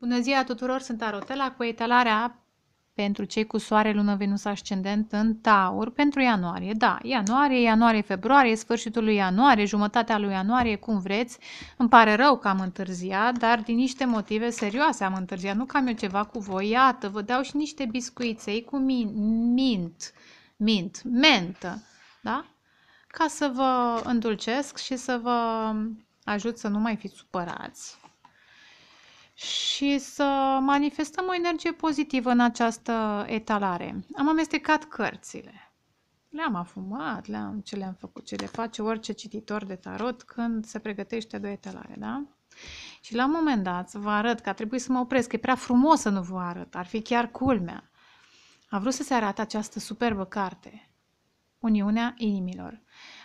Bună ziua tuturor, sunt Arotela cu etalarea pentru cei cu soare, lună, venus, ascendent în taur pentru ianuarie. Da, ianuarie, ianuarie, februarie, sfârșitul lui ianuarie, jumătatea lui ianuarie, cum vreți. Îmi pare rău că am întârziat, dar din niște motive serioase am întârziat. Nu cam eu ceva cu voi, iată, vă dau și niște biscuiței cu min, mint, mint, mentă, da? Ca să vă îndulcesc și să vă ajut să nu mai fiți supărați și să manifestăm o energie pozitivă în această etalare. Am amestecat cărțile. Le-am afumat, le-am, ce le-am făcut, ce le face orice cititor de tarot când se pregătește de o etalare, da? Și la un moment dat vă arăt că a trebuit să mă opresc, că e prea frumos să nu vă arăt, ar fi chiar culmea. A vrut să se arate această superbă carte, Uniunea Inimilor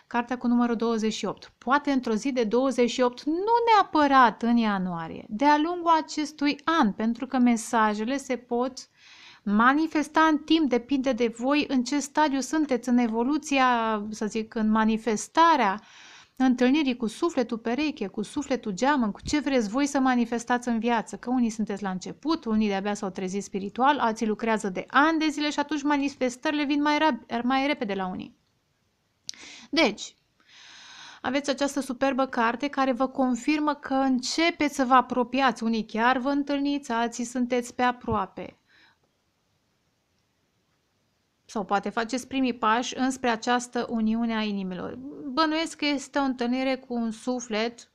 cartea cu numărul 28. Poate într-o zi de 28, nu neapărat în ianuarie, de-a lungul acestui an, pentru că mesajele se pot manifesta în timp, depinde de voi în ce stadiu sunteți în evoluția, să zic, în manifestarea întâlnirii cu sufletul pereche, cu sufletul geamă, cu ce vreți voi să manifestați în viață. Că unii sunteți la început, unii de-abia s-au trezit spiritual, alții lucrează de ani de zile și atunci manifestările vin mai, mai repede la unii. Deci, aveți această superbă carte care vă confirmă că începeți să vă apropiați, unii chiar vă întâlniți, alții sunteți pe aproape. Sau poate faceți primii pași înspre această uniune a inimilor. Bănuiesc că este o întâlnire cu un suflet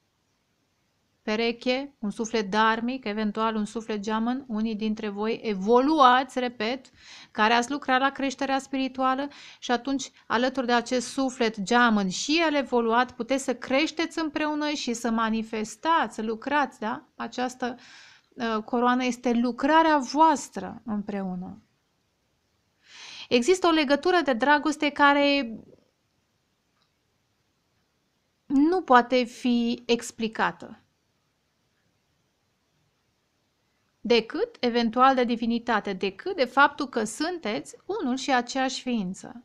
pereche, un suflet darmic, eventual un suflet geamăn, unii dintre voi evoluați, repet, care ați lucrat la creșterea spirituală și atunci alături de acest suflet geamăn și el evoluat, puteți să creșteți împreună și să manifestați, să lucrați, da? Această ă, coroană este lucrarea voastră împreună. Există o legătură de dragoste care nu poate fi explicată. decât eventual de divinitate, decât de faptul că sunteți unul și aceeași ființă.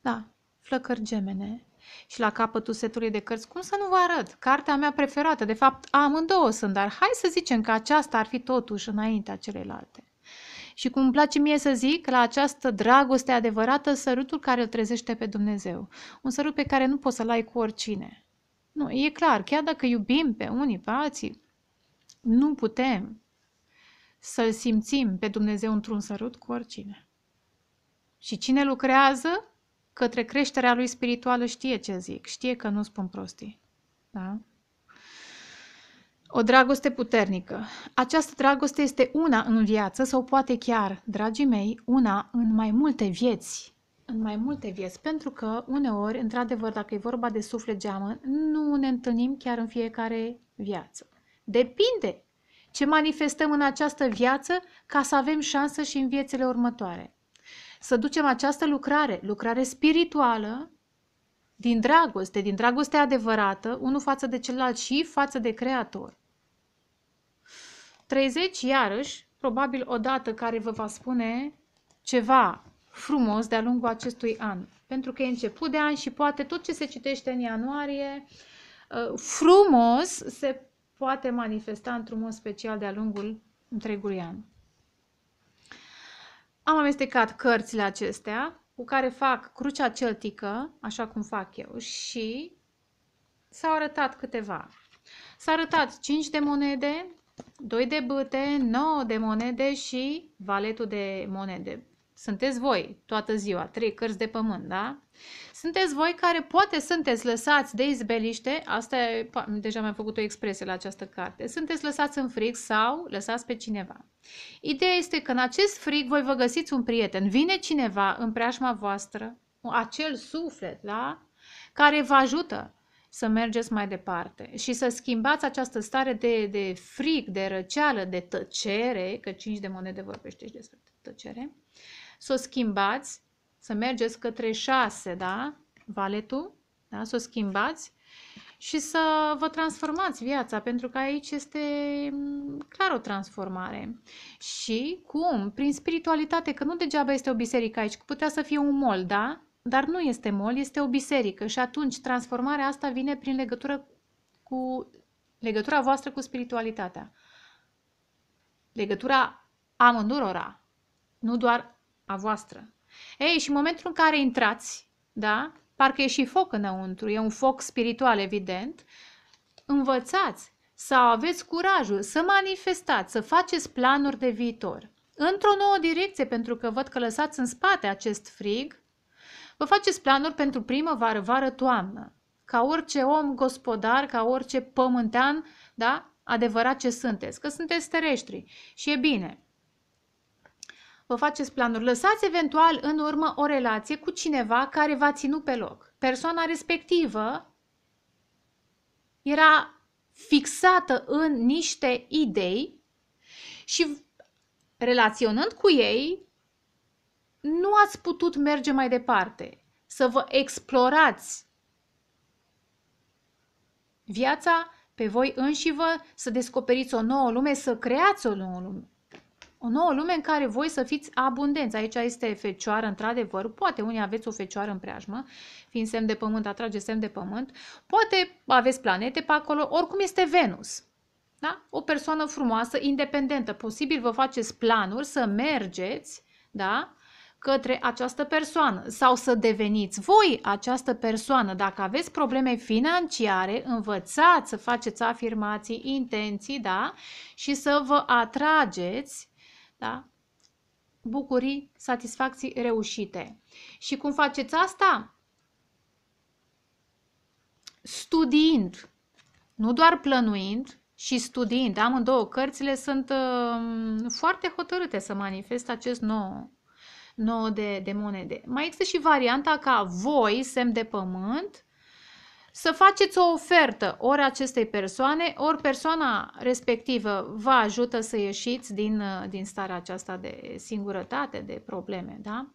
Da, flăcări gemene. Și la capătul setului de cărți, cum să nu vă arăt? Cartea mea preferată, de fapt amândouă sunt, dar hai să zicem că aceasta ar fi totuși înaintea celelalte. Și cum îmi place mie să zic, la această dragoste adevărată, sărutul care îl trezește pe Dumnezeu. Un sărut pe care nu poți să-l ai cu oricine. Nu, e clar, chiar dacă iubim pe unii pe alții, nu putem să-L simțim pe Dumnezeu într-un sărut cu oricine. Și cine lucrează către creșterea lui spirituală știe ce zic, știe că nu spun prostii. Da? O dragoste puternică. Această dragoste este una în viață sau poate chiar, dragii mei, una în mai multe vieți. În mai multe vieți, pentru că uneori, într-adevăr, dacă e vorba de suflet geamă, nu ne întâlnim chiar în fiecare viață. Depinde ce manifestăm în această viață ca să avem șansă și în viețile următoare. Să ducem această lucrare, lucrare spirituală, din dragoste, din dragoste adevărată, unul față de celălalt și față de Creator. 30, iarăși, probabil o dată care vă va spune ceva frumos de-a lungul acestui an. Pentru că e început de an și poate tot ce se citește în ianuarie uh, frumos se poate manifesta într-un mod special de-a lungul întregului an. Am amestecat cărțile acestea cu care fac crucea celtică, așa cum fac eu, și s-au arătat câteva. S-a arătat 5 de monede, 2 de bâte, 9 de monede și valetul de monede. Sunteți voi toată ziua, trei cărți de pământ, da? Sunteți voi care poate sunteți lăsați de izbeliște, asta e, deja mi-am făcut o expresie la această carte, sunteți lăsați în frig sau lăsați pe cineva. Ideea este că în acest frig voi vă găsiți un prieten, vine cineva în preajma voastră, acel suflet, da? care vă ajută să mergeți mai departe și să schimbați această stare de, de fric, de răceală, de tăcere, că 5 de monede vorbește despre tăcere, să o schimbați să mergeți către 6, da? Valetul, da? Să o schimbați și să vă transformați viața, pentru că aici este mm, clar o transformare. Și cum? Prin spiritualitate, că nu degeaba este o biserică aici, că putea să fie un mol, da? Dar nu este mol, este o biserică și atunci transformarea asta vine prin legătură cu legătura voastră cu spiritualitatea. Legătura amândurora, nu doar a voastră. Ei, și în momentul în care intrați, da, parcă e și foc înăuntru, e un foc spiritual, evident, învățați să aveți curajul să manifestați, să faceți planuri de viitor. Într-o nouă direcție, pentru că văd că lăsați în spate acest frig, vă faceți planuri pentru primăvară, vară, toamnă. Ca orice om gospodar, ca orice pământean, da? Adevărat ce sunteți, că sunteți terestri și e bine vă faceți planuri, lăsați eventual în urmă o relație cu cineva care v-a ținut pe loc. Persoana respectivă era fixată în niște idei și relaționând cu ei, nu ați putut merge mai departe, să vă explorați viața pe voi înși vă, să descoperiți o nouă lume, să creați o nouă lume. O nouă lume în care voi să fiți abundenți. Aici este fecioară, într-adevăr. Poate unii aveți o fecioară în preajmă, fiind semn de pământ, atrage semn de pământ. Poate aveți planete pe acolo. Oricum este Venus. Da? O persoană frumoasă, independentă. Posibil vă faceți planuri să mergeți, da? către această persoană sau să deveniți voi această persoană. Dacă aveți probleme financiare, învățați să faceți afirmații, intenții, da? Și să vă atrageți da? Bucurii, satisfacții reușite. Și cum faceți asta? Studiind, nu doar plănuind, și studiind, amândouă cărțile sunt uh, foarte hotărâte să manifeste acest nou, nou de, de monede. Mai există și varianta ca voi, semn de pământ, să faceți o ofertă ori acestei persoane, ori persoana respectivă vă ajută să ieșiți din, uh, din starea aceasta de singurătate, de probleme, da?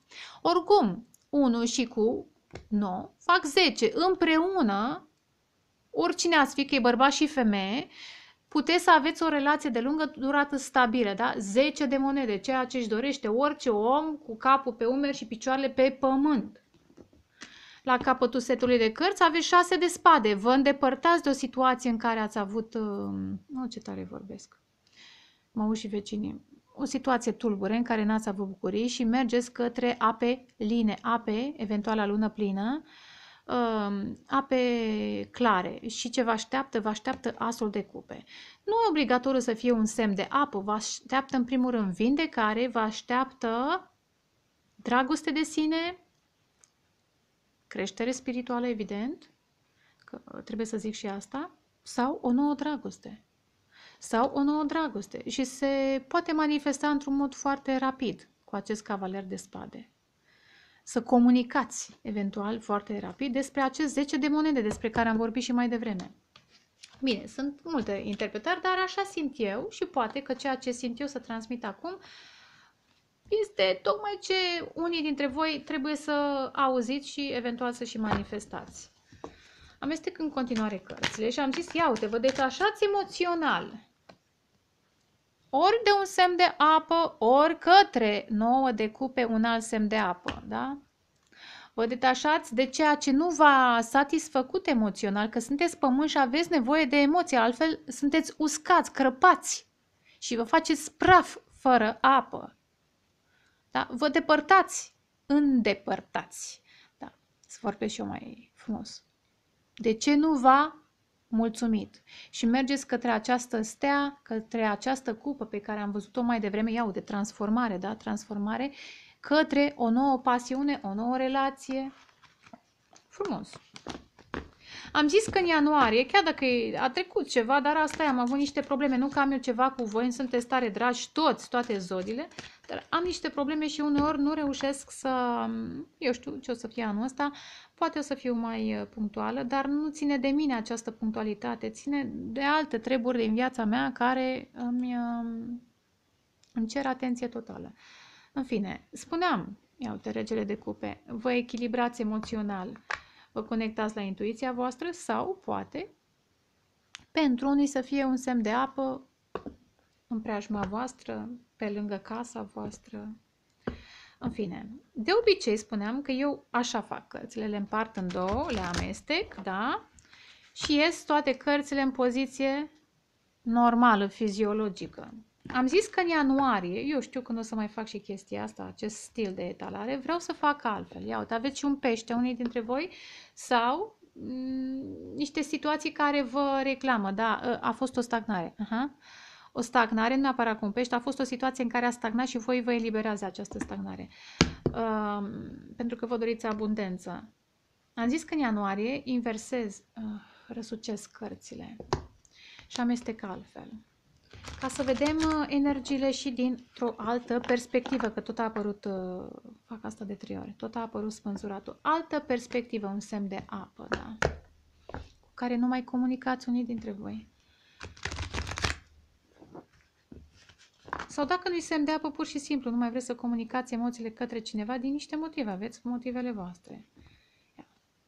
Oricum, 1 și cu 9 fac 10. Împreună, oricine ați fi, că e bărbat și femeie, puteți să aveți o relație de lungă durată stabilă, da? 10 de monede, ceea ce își dorește orice om cu capul pe umeri și picioarele pe pământ. La capătul setului de cărți aveți șase de spade. Vă îndepărtați de o situație în care ați avut... Uh, nu, ce tare vorbesc. Mă uși vecinii. O situație tulbure în care n-ați avut bucurii și mergeți către ape line, ape, eventuala lună plină, uh, ape clare și ce vă așteaptă, vă așteaptă asul de cupe. Nu e obligatoriu să fie un semn de apă, vă așteaptă în primul rând vindecare, vă așteaptă dragoste de sine, creștere spirituală, evident, că trebuie să zic și asta, sau o nouă dragoste. Sau o nouă dragoste. Și se poate manifesta într-un mod foarte rapid cu acest cavaler de spade. Să comunicați, eventual, foarte rapid, despre acest 10 de monede despre care am vorbit și mai devreme. Bine, sunt multe interpretări, dar așa simt eu și poate că ceea ce simt eu să transmit acum uh, este tocmai ce unii dintre voi trebuie să auziți și eventual să și manifestați. Amestec în continuare cărțile și am zis, iau te, vă detașați emoțional. Ori de un semn de apă, ori către nouă de cupe un alt semn de apă, da? Vă detașați de ceea ce nu v-a satisfăcut emoțional, că sunteți pământ și aveți nevoie de emoție. altfel sunteți uscați, crăpați și vă faceți praf fără apă. Da? Vă depărtați, îndepărtați. Da? Să vorbesc și eu mai frumos. De ce nu va mulțumit și mergeți către această stea, către această cupă pe care am văzut-o mai devreme, iau de transformare, da, transformare, către o nouă pasiune, o nouă relație. Frumos! Am zis că în ianuarie, chiar dacă a trecut ceva, dar asta e, am avut niște probleme. Nu că am eu ceva cu voi, îmi sunteți tare dragi toți, toate zodiile, dar am niște probleme și uneori nu reușesc să, eu știu ce o să fie anul ăsta, poate o să fiu mai uh, punctuală, dar nu ține de mine această punctualitate, ține de alte treburi din viața mea care îmi, um, îmi cer atenție totală. În fine, spuneam, iau-te regele de cupe, vă echilibrați emoțional vă conectați la intuiția voastră sau, poate, pentru unii să fie un semn de apă în preajma voastră, pe lângă casa voastră. În fine, de obicei spuneam că eu așa fac cărțile, le împart în două, le amestec, da? Și ies toate cărțile în poziție normală, fiziologică. Am zis că în ianuarie, eu știu când o să mai fac și chestia asta, acest stil de etalare, vreau să fac altfel. Ia uite, aveți și un pește, unii dintre voi, sau mm, niște situații care vă reclamă, da, ă, a fost o stagnare. Aha. O stagnare, nu neapărat cu un pește, a fost o situație în care a stagnat și voi vă eliberați această stagnare. Um, pentru că vă doriți abundență. Am zis că în ianuarie inversez, uh, răsucesc cărțile și amestec altfel ca să vedem uh, energiile și dintr-o altă perspectivă, că tot a apărut, uh, fac asta de trei ori, tot a apărut spânzuratul. Altă perspectivă, un semn de apă, da? Cu care nu mai comunicați unii dintre voi. Sau dacă nu-i semn de apă, pur și simplu, nu mai vreți să comunicați emoțiile către cineva din niște motive, aveți motivele voastre.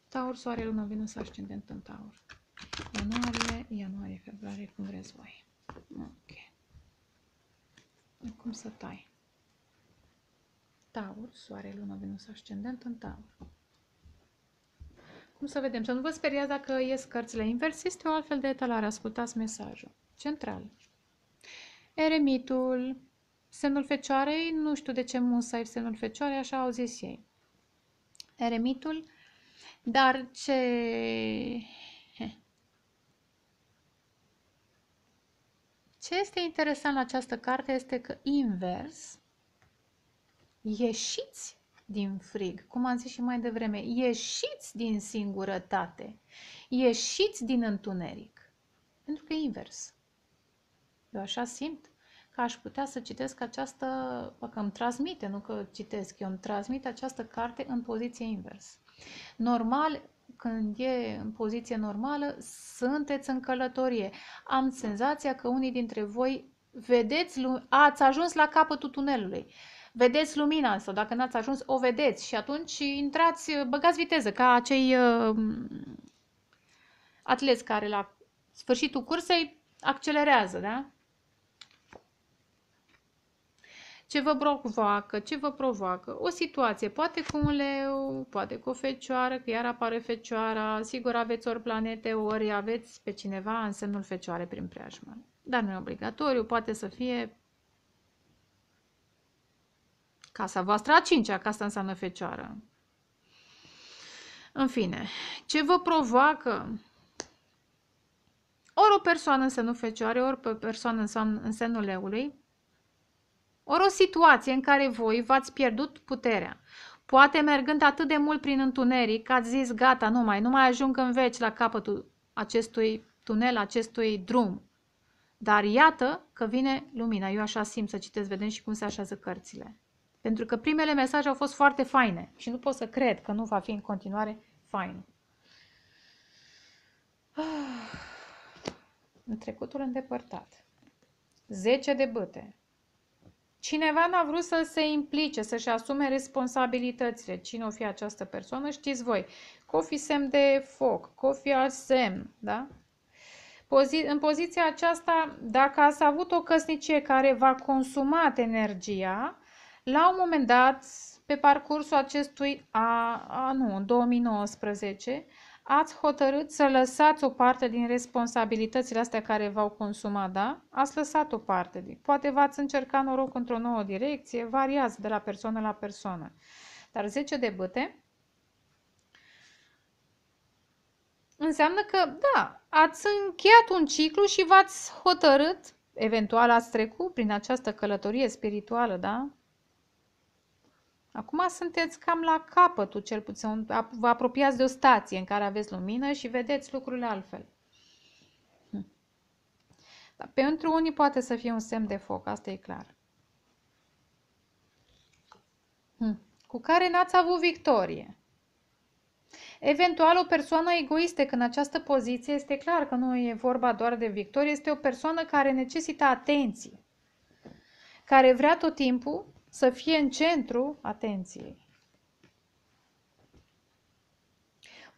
Taur, Soare, Lună, Venus, Ascendent în Taur. Ianuarie, ianuarie, februarie, cum vreți voi. Ok. Acum să tai. Taur, Soare, Lună, Venus, Ascendent în Taur. Cum să vedem? Să nu vă speriați dacă ies cărțile invers. Este o altfel de etalare. Ascultați mesajul. Central. Eremitul, semnul fecioarei, nu știu de ce e semnul fecioarei, așa au zis ei. Eremitul, dar ce Ce este interesant la această carte este că invers, ieșiți din frig, cum am zis și mai devreme, ieșiți din singurătate, ieșiți din întuneric, pentru că e invers. Eu așa simt că aș putea să citesc această, că îmi transmite, nu că citesc, eu îmi transmit această carte în poziție invers. Normal, când e în poziție normală, sunteți în călătorie. Am senzația că unii dintre voi vedeți, ați ajuns la capătul tunelului. Vedeți lumina sau dacă n-ați ajuns, o vedeți și atunci intrați, băgați viteză ca acei uh, atleți care la sfârșitul cursei accelerează, da? ce vă provoacă, ce vă provoacă. O situație, poate cu un leu, poate cu o fecioară, că iar apare fecioara, sigur aveți ori planete, ori aveți pe cineva în semnul fecioare prin preajmă. Dar nu e obligatoriu, poate să fie casa voastră a cincea, că asta înseamnă fecioară. În fine, ce vă provoacă ori o persoană în semnul fecioare, ori o persoană în semnul leului, ori o situație în care voi v-ați pierdut puterea, poate mergând atât de mult prin întuneric că ați zis gata, nu mai, nu mai ajung în veci la capătul acestui tunel, acestui drum. Dar iată că vine lumina. Eu așa simt să citesc, vedem și cum se așează cărțile. Pentru că primele mesaje au fost foarte faine și nu pot să cred că nu va fi în continuare fain. Ah. În trecutul îndepărtat. 10 de băte. Cineva n-a vrut să se implice, să-și asume responsabilitățile. Cine o fi această persoană, știți voi. fi semn de foc, fi al semn, da? Pozi în poziția aceasta, dacă ați avut o căsnicie care v-a consumat energia, la un moment dat, pe parcursul acestui an, nu, în 2019, ați hotărât să lăsați o parte din responsabilitățile astea care v-au consumat, da? Ați lăsat o parte. din. Poate v-ați încercat noroc într-o nouă direcție, variați de la persoană la persoană. Dar 10 de băte înseamnă că, da, ați încheiat un ciclu și v-ați hotărât, eventual ați trecut prin această călătorie spirituală, da? Acum sunteți cam la capătul, cel puțin, vă apropiați de o stație în care aveți lumină și vedeți lucrurile altfel. Hm. Dar pentru unii poate să fie un semn de foc, asta e clar. Hm. Cu care n-ați avut victorie. Eventual o persoană egoistă, că în această poziție este clar că nu e vorba doar de victorie, este o persoană care necesită atenție, care vrea tot timpul să fie în centru atenției.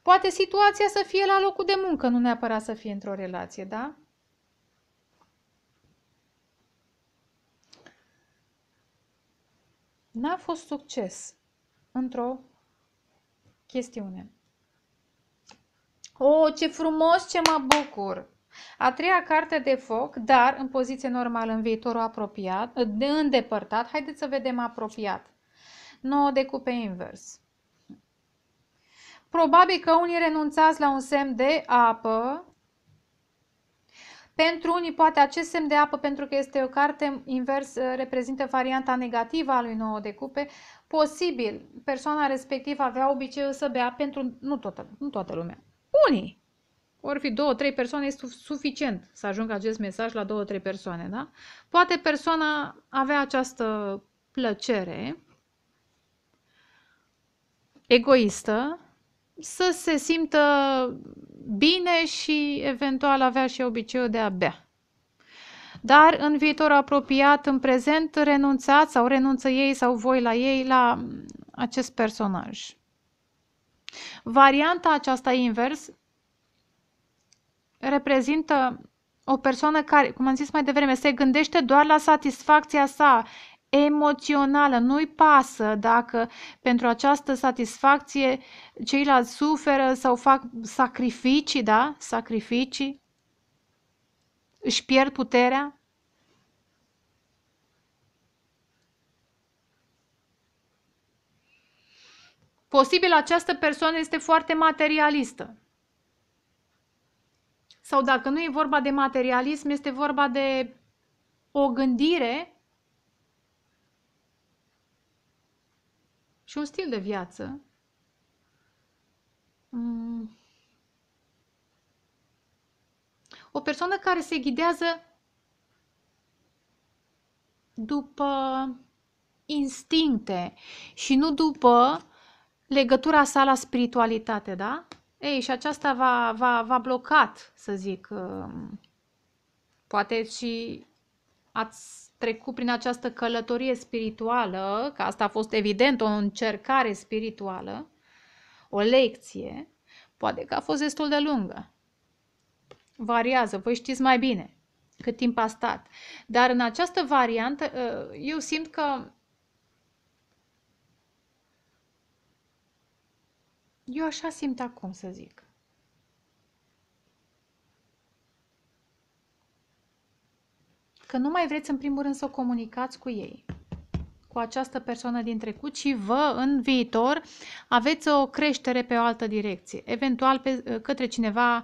Poate situația să fie la locul de muncă, nu neapărat să fie într-o relație, da? N-a fost succes într-o chestiune. O, oh, ce frumos, ce mă bucur! A treia carte de foc, dar în poziție normală în viitorul apropiat, de îndepărtat, haideți să vedem apropiat. 9 de cupe invers. Probabil că unii renunțați la un semn de apă. Pentru unii poate acest semn de apă, pentru că este o carte invers, reprezintă varianta negativă a lui 9 de cupe. Posibil, persoana respectivă avea obiceiul să bea pentru, nu toată, nu toată lumea, unii ori fi două, trei persoane este suficient să ajungă acest mesaj la două, trei persoane, da? Poate persoana avea această plăcere egoistă să se simtă bine și eventual avea și obiceiul de a bea. Dar în viitor apropiat, în prezent, renunțați sau renunță ei sau voi la ei la acest personaj. Varianta aceasta invers reprezintă o persoană care, cum am zis mai devreme, se gândește doar la satisfacția sa emoțională, nu-i pasă dacă pentru această satisfacție ceilalți suferă sau fac sacrificii, da? Sacrificii, își pierd puterea. Posibil această persoană este foarte materialistă sau dacă nu e vorba de materialism, este vorba de o gândire și un stil de viață. Mm. O persoană care se ghidează după instincte și nu după legătura sa la spiritualitate, da? Ei, și aceasta va, va, va blocat, să zic. Uh, poate și ați trecut prin această călătorie spirituală, că asta a fost evident o încercare spirituală, o lecție, poate că a fost destul de lungă. Variază, voi știți mai bine cât timp a stat. Dar în această variantă, uh, eu simt că Eu așa simt acum să zic. Că nu mai vreți în primul rând să comunicați cu ei, cu această persoană din trecut, Și vă în viitor aveți o creștere pe o altă direcție, eventual pe, către cineva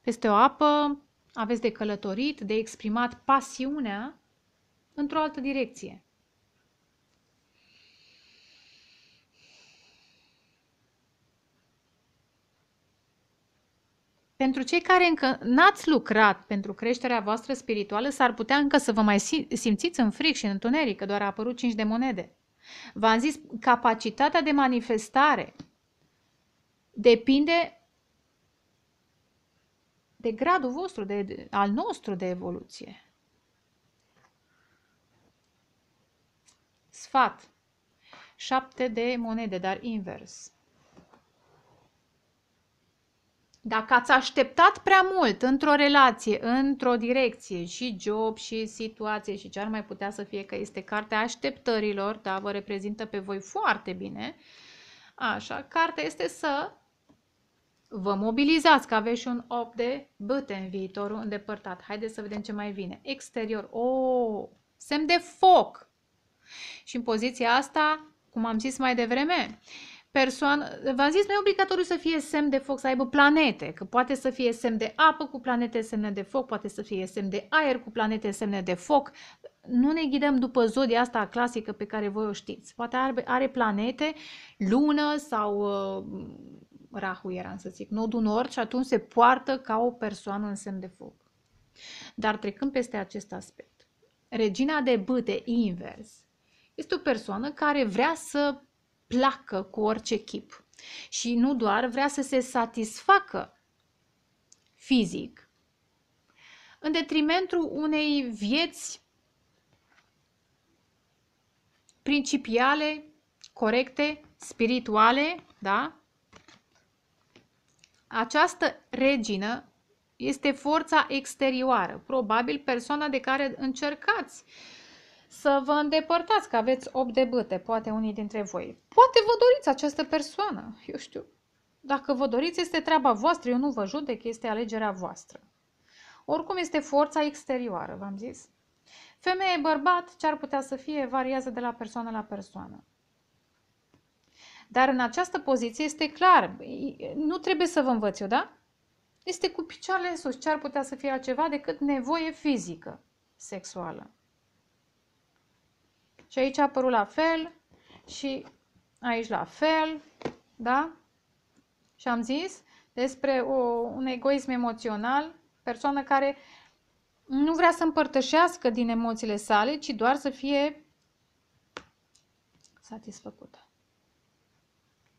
peste o apă, aveți de călătorit, de exprimat pasiunea într-o altă direcție. Pentru cei care încă n-ați lucrat pentru creșterea voastră spirituală, s-ar putea încă să vă mai simțiți în fric și în întuneric, că doar a apărut 5 de monede. V-am zis, capacitatea de manifestare depinde de gradul vostru, de, de, al nostru de evoluție. Sfat. șapte de monede, dar invers. Dacă ați așteptat prea mult într-o relație, într-o direcție, și job, și situație, și ce ar mai putea să fie, că este cartea așteptărilor, da, vă reprezintă pe voi foarte bine, așa, cartea este să vă mobilizați, că aveți și un 8 de băte în viitorul îndepărtat. Haideți să vedem ce mai vine. Exterior, o, oh, semn de foc. Și în poziția asta, cum am zis mai devreme, persoană, v-am zis, nu e obligatoriu să fie semn de foc, să aibă planete, că poate să fie semn de apă cu planete semne de foc, poate să fie semn de aer cu planete semne de foc. Nu ne ghidăm după zodia asta clasică pe care voi o știți. Poate are, are planete, lună sau uh, rahu era să zic, nodul nord și atunci se poartă ca o persoană în semn de foc. Dar trecând peste acest aspect, regina de bâte invers este o persoană care vrea să placă cu orice chip. Și nu doar vrea să se satisfacă fizic, în detrimentul unei vieți principiale, corecte, spirituale, da? Această regină este forța exterioară, probabil persoana de care încercați să vă îndepărtați că aveți 8 de băte, poate unii dintre voi. Poate vă doriți această persoană, eu știu. Dacă vă doriți, este treaba voastră, eu nu vă judec, este alegerea voastră. Oricum este forța exterioară, v-am zis. Femeie, bărbat, ce ar putea să fie, variază de la persoană la persoană. Dar în această poziție este clar, nu trebuie să vă învăț eu, da? Este cu picioarele în sus, ce ar putea să fie altceva decât nevoie fizică, sexuală. Și aici a apărut la fel și aici la fel, da? Și am zis despre o, un egoism emoțional, persoană care nu vrea să împărtășească din emoțiile sale, ci doar să fie satisfăcută.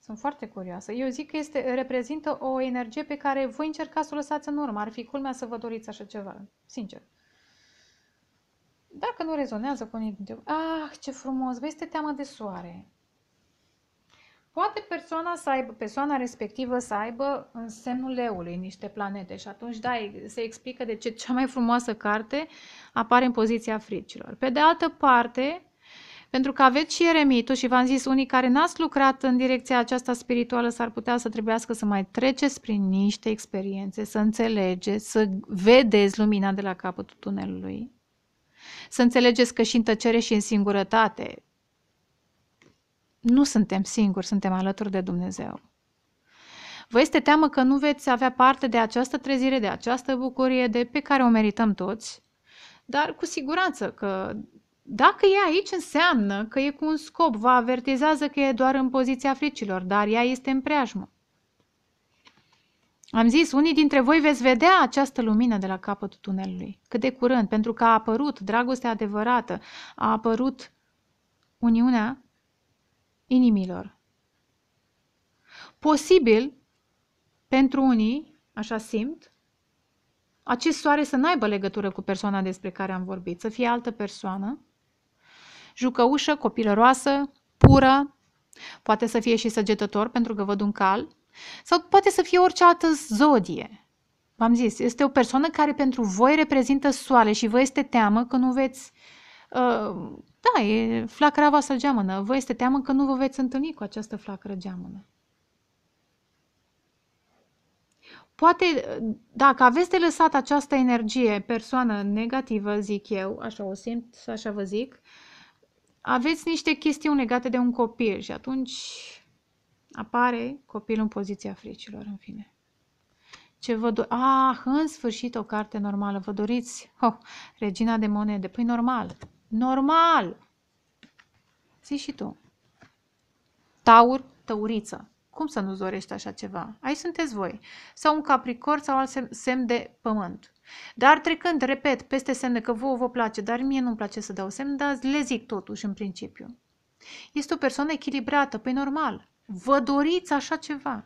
Sunt foarte curioasă. Eu zic că este, reprezintă o energie pe care voi încercați să o lăsați în urmă. Ar fi culmea să vă doriți așa ceva, sincer. Dacă nu rezonează cu unii dintre Ah, ce frumos! Vă este teamă de soare. Poate persoana, să aibă, persoana respectivă să aibă în semnul leului niște planete și atunci, da, se explică de ce cea mai frumoasă carte apare în poziția fricilor. Pe de altă parte, pentru că aveți și eremitul și v-am zis, unii care n-ați lucrat în direcția aceasta spirituală s-ar putea să trebuiască să mai treceți prin niște experiențe, să înțelegeți, să vedeți lumina de la capătul tunelului. Să înțelegeți că și în tăcere și în singurătate nu suntem singuri, suntem alături de Dumnezeu. Vă este teamă că nu veți avea parte de această trezire, de această bucurie de pe care o merităm toți, dar cu siguranță că dacă e aici înseamnă că e cu un scop, vă avertizează că e doar în poziția fricilor, dar ea este în preajmă. Am zis, unii dintre voi veți vedea această lumină de la capătul tunelului. Cât de curând, pentru că a apărut dragostea adevărată, a apărut uniunea inimilor. Posibil, pentru unii, așa simt, acest soare să n-aibă legătură cu persoana despre care am vorbit, să fie altă persoană, jucăușă, copilăroasă, pură, poate să fie și săgetător pentru că văd un cal, sau poate să fie orice altă zodie. V-am zis, este o persoană care pentru voi reprezintă soare și vă este teamă că nu veți... Uh, da, e flacăra voastră geamănă. Vă este teamă că nu vă veți întâlni cu această flacără geamănă. Poate, dacă aveți de lăsat această energie, persoană negativă, zic eu, așa o simt, așa vă zic, aveți niște chestiuni legate de un copil și atunci Apare copilul în poziția fricilor, în fine. Ce vă do- Ah, în sfârșit o carte normală. Vă doriți? Oh, Regina de monede. Păi normal. Normal! Zi și tu. Taur, tăuriță. Cum să nu-ți dorești așa ceva? Aici sunteți voi. Sau un capricor, sau alt semn de pământ. Dar trecând, repet, peste semne că vouă vă place, dar mie nu-mi place să dau semn, dar le zic totuși în principiu. Este o persoană echilibrată, pe păi normal. Vă doriți așa ceva.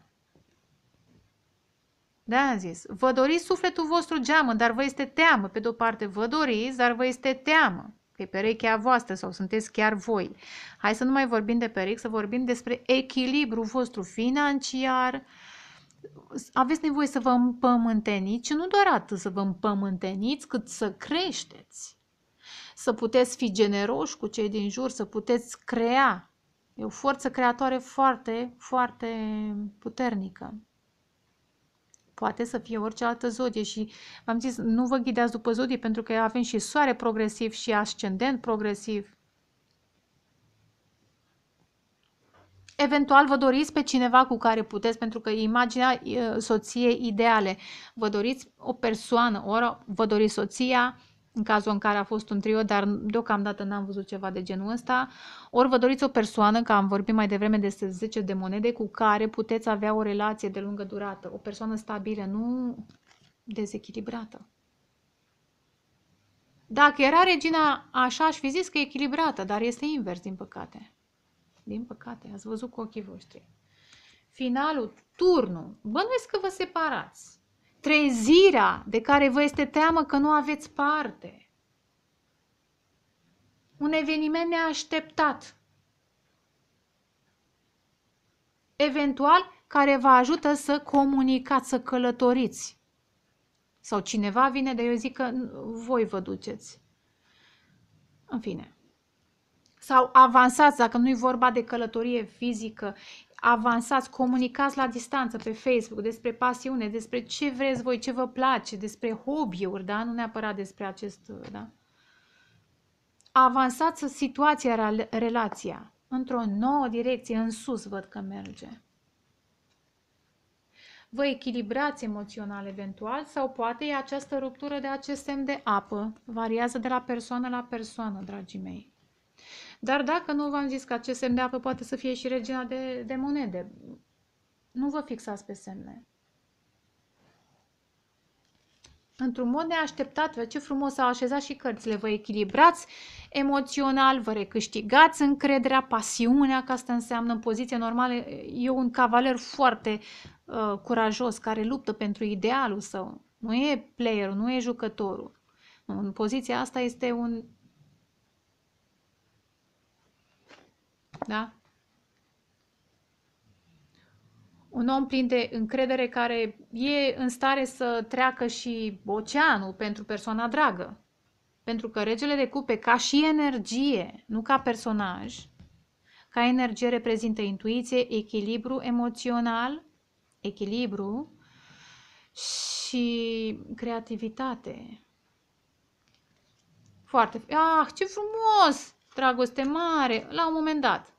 Da, am zis, vă doriți sufletul vostru geamă, dar vă este teamă. Pe de-o parte vă doriți, dar vă este teamă. Că e perechea voastră sau sunteți chiar voi. Hai să nu mai vorbim de perechi, să vorbim despre echilibru vostru financiar. Aveți nevoie să vă împământeniți și nu doar atât să vă împământeniți, cât să creșteți. Să puteți fi generoși cu cei din jur, să puteți crea E o forță creatoare foarte, foarte puternică. Poate să fie orice altă zodie și v-am zis, nu vă ghidați după zodie pentru că avem și soare progresiv și ascendent progresiv. Eventual vă doriți pe cineva cu care puteți, pentru că imaginea soției ideale. Vă doriți o persoană, ori vă doriți soția, în cazul în care a fost un trio, dar deocamdată n-am văzut ceva de genul ăsta. Ori vă doriți o persoană, că am vorbit mai devreme despre 10 de monede, cu care puteți avea o relație de lungă durată, o persoană stabilă, nu dezechilibrată. Dacă era regina așa, aș fi zis că e echilibrată, dar este invers, din păcate. Din păcate, ați văzut cu ochii voștri. Finalul, turnul, bănuiesc că vă separați trezirea de care vă este teamă că nu aveți parte. Un eveniment neașteptat, eventual care vă ajută să comunicați, să călătoriți. Sau cineva vine, dar eu zic că voi vă duceți. În fine. Sau avansați, dacă nu e vorba de călătorie fizică, avansați, comunicați la distanță pe Facebook despre pasiune, despre ce vreți voi, ce vă place, despre hobby-uri, da? Nu neapărat despre acest, da? Avansați situația, relația într-o nouă direcție, în sus văd că merge. Vă echilibrați emoțional eventual sau poate e această ruptură de acest semn de apă. Variază de la persoană la persoană, dragii mei. Dar dacă nu v-am zis că acest semn de apă poate să fie și regina de, de monede, nu vă fixați pe semne. Într-un mod neașteptat, ce frumos au așezat și cărțile, vă echilibrați emoțional, vă recâștigați încrederea, pasiunea, că asta înseamnă în poziție normală, e un cavaler foarte uh, curajos care luptă pentru idealul său. Nu e playerul, nu e jucătorul. în poziția asta este un Da? Un om plin de încredere care e în stare să treacă și oceanul pentru persoana dragă. Pentru că regele de cupe, ca și energie, nu ca personaj, ca energie reprezintă intuiție, echilibru emoțional, echilibru și creativitate. Foarte. Ah, ce frumos! Dragoste mare! La un moment dat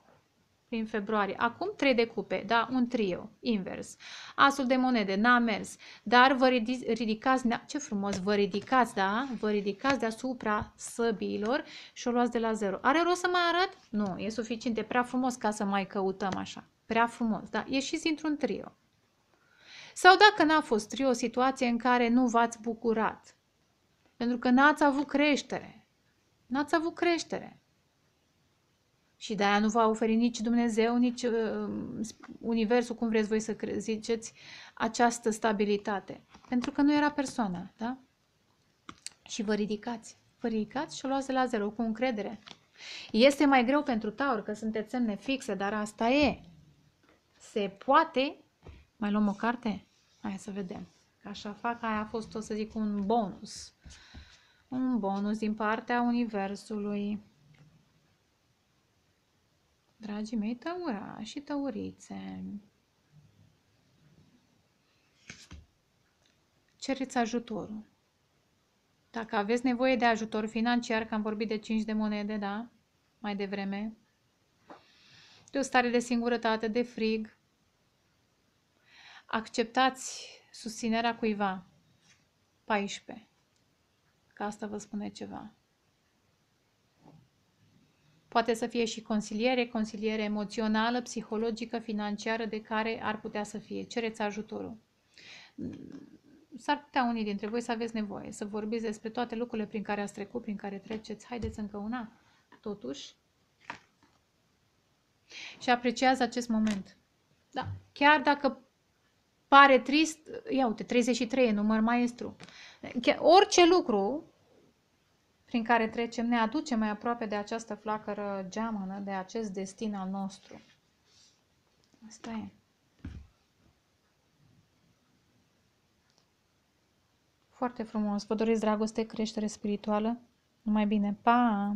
prin februarie. Acum trei de cupe, da? Un trio, invers. Asul de monede, n-a mers. Dar vă ridicați, ce frumos, vă ridicați, da? Vă ridicați deasupra săbiilor și o luați de la zero. Are rost să mai arăt? Nu, e suficient, e prea frumos ca să mai căutăm așa. Prea frumos, da? Ieșiți dintr-un trio. Sau dacă n-a fost trio, o situație în care nu v-ați bucurat. Pentru că n-ați avut creștere. N-ați avut creștere. Și de-aia nu va oferi nici Dumnezeu, nici uh, um, Universul, cum vreți voi să ziceți, această stabilitate. Pentru că nu era persoana, da? Și vă ridicați. Vă ridicați și o luați de la zero, cu încredere. Este mai greu pentru Taur, că sunteți semne fixe, dar asta e. Se poate. Mai luăm o carte? Hai să vedem. Așa fac, aia a fost, o să zic, un bonus. Un bonus din partea Universului dragii mei taura și taurițe. Cereți ajutorul. Dacă aveți nevoie de ajutor financiar, că am vorbit de 5 de monede, da, mai devreme, de o stare de singurătate, de frig, acceptați susținerea cuiva. 14. ca asta vă spune ceva. Poate să fie și consiliere, consiliere emoțională, psihologică, financiară, de care ar putea să fie. Cereți ajutorul. S-ar putea unii dintre voi să aveți nevoie să vorbiți despre toate lucrurile prin care ați trecut, prin care treceți. Haideți încă una, totuși. Și apreciază acest moment. Da. Chiar dacă pare trist, ia uite, 33 e număr maestru. Chiar orice lucru prin care trecem ne aduce mai aproape de această flacără geamănă, de acest destin al nostru. Asta e. Foarte frumos. Vă doresc dragoste, creștere spirituală. Numai bine. Pa!